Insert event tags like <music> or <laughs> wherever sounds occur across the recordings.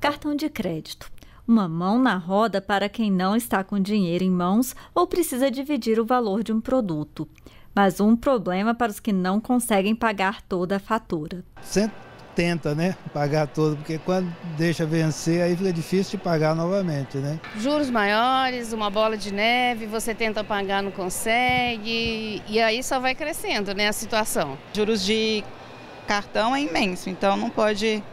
Cartão de crédito. Uma mão na roda para quem não está com dinheiro em mãos ou precisa dividir o valor de um produto. Mas um problema para os que não conseguem pagar toda a fatura. Sempre tenta, né, pagar todo, porque quando deixa vencer, aí fica difícil de pagar novamente, né? Juros maiores, uma bola de neve, você tenta pagar, não consegue, e aí só vai crescendo, né, a situação. Juros de cartão é imenso, então não pode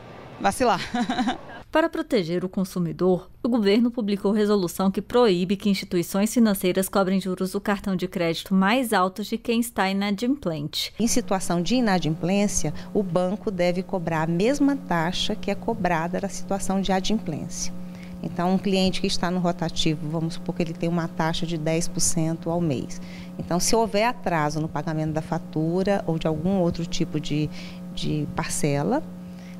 vacilar. <laughs> Para proteger o consumidor, o governo publicou resolução que proíbe que instituições financeiras cobrem juros do cartão de crédito mais altos de quem está inadimplente. Em situação de inadimplência, o banco deve cobrar a mesma taxa que é cobrada na situação de adimplência. Então, um cliente que está no rotativo, vamos supor que ele tem uma taxa de 10% ao mês. Então, se houver atraso no pagamento da fatura ou de algum outro tipo de, de parcela,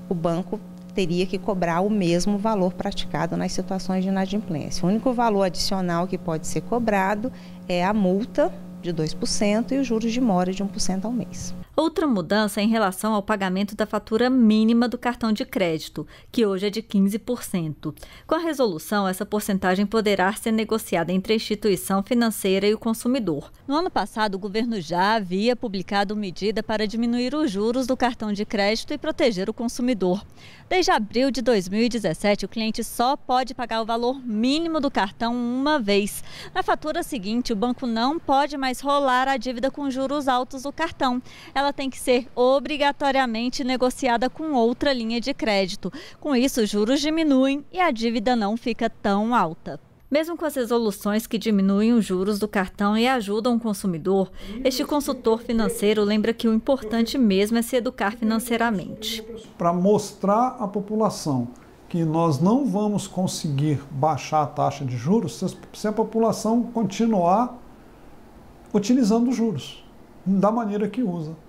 o banco teria que cobrar o mesmo valor praticado nas situações de inadimplência. O único valor adicional que pode ser cobrado é a multa de 2% e os juros de mora de 1% ao mês. Outra mudança é em relação ao pagamento da fatura mínima do cartão de crédito, que hoje é de 15%. Com a resolução, essa porcentagem poderá ser negociada entre a instituição financeira e o consumidor. No ano passado, o governo já havia publicado medida para diminuir os juros do cartão de crédito e proteger o consumidor. Desde abril de 2017, o cliente só pode pagar o valor mínimo do cartão uma vez. Na fatura seguinte, o banco não pode mais rolar a dívida com juros altos do cartão. Ela ela tem que ser obrigatoriamente negociada com outra linha de crédito. Com isso, os juros diminuem e a dívida não fica tão alta. Mesmo com as resoluções que diminuem os juros do cartão e ajudam o consumidor, este consultor financeiro lembra que o importante mesmo é se educar financeiramente. Para mostrar à população que nós não vamos conseguir baixar a taxa de juros se a população continuar utilizando os juros da maneira que usa.